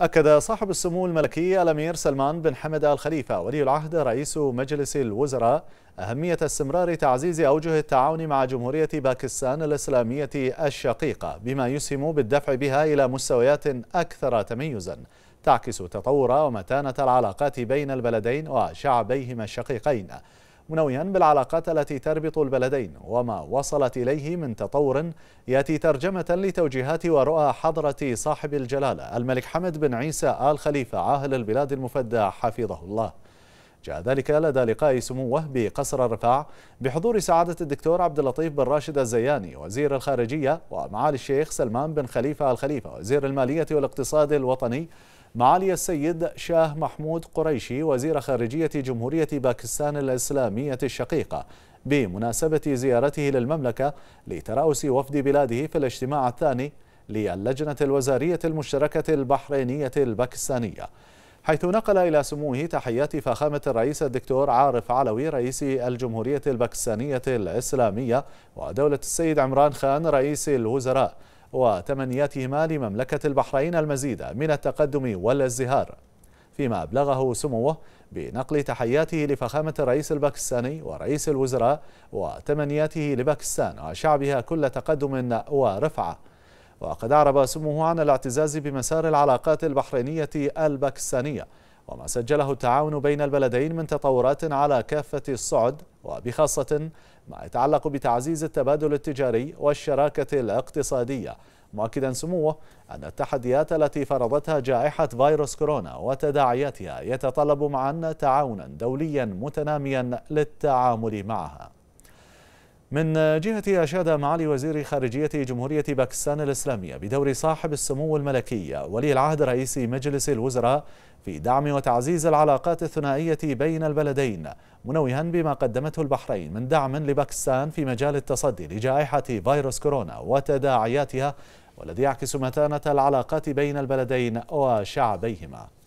أكد صاحب السمو الملكي الأمير سلمان بن حمد الخليفة ولي العهد رئيس مجلس الوزراء أهمية استمرار تعزيز أوجه التعاون مع جمهورية باكستان الإسلامية الشقيقة بما يسهم بالدفع بها إلى مستويات أكثر تميزا تعكس تطور ومتانة العلاقات بين البلدين وشعبيهما الشقيقين منويا بالعلاقات التي تربط البلدين وما وصلت إليه من تطور يأتي ترجمة لتوجيهات ورؤى حضرة صاحب الجلالة الملك حمد بن عيسى آل خليفة عاهل البلاد المفدى حفظه الله جاء ذلك لدى لقاء سموه بقصر الرفاع بحضور سعادة الدكتور عبد اللطيف بن راشد الزياني وزير الخارجية ومعالي الشيخ سلمان بن خليفة الخليفة وزير المالية والاقتصاد الوطني معالي السيد شاه محمود قريشي وزير خارجية جمهورية باكستان الإسلامية الشقيقة بمناسبة زيارته للمملكة لتراس وفد بلاده في الاجتماع الثاني للجنة الوزارية المشتركة البحرينية الباكستانية حيث نقل إلى سموه تحيات فخامة الرئيس الدكتور عارف علوي رئيس الجمهورية الباكستانية الإسلامية ودولة السيد عمران خان رئيس الوزراء وتمنياتهما لمملكة البحرين المزيد من التقدم والازدهار فيما أبلغه سموه بنقل تحياته لفخامة الرئيس الباكستاني ورئيس الوزراء وتمنياته لباكستان وشعبها كل تقدم ورفعة وقد أعرب سموه عن الاعتزاز بمسار العلاقات البحرينية الباكستانية وما سجله التعاون بين البلدين من تطورات على كافة الصعد وبخاصة ما يتعلق بتعزيز التبادل التجاري والشراكة الاقتصادية مؤكدا سموه أن التحديات التي فرضتها جائحة فيروس كورونا وتداعياتها يتطلب معا تعاونا دوليا متناميا للتعامل معها من جهة أشاد معالي وزير خارجية جمهورية باكستان الإسلامية بدور صاحب السمو الملكي ولي العهد رئيس مجلس الوزراء في دعم وتعزيز العلاقات الثنائية بين البلدين منوها بما قدمته البحرين من دعم لباكستان في مجال التصدي لجائحة فيروس كورونا وتداعياتها والذي يعكس متانة العلاقات بين البلدين وشعبيهما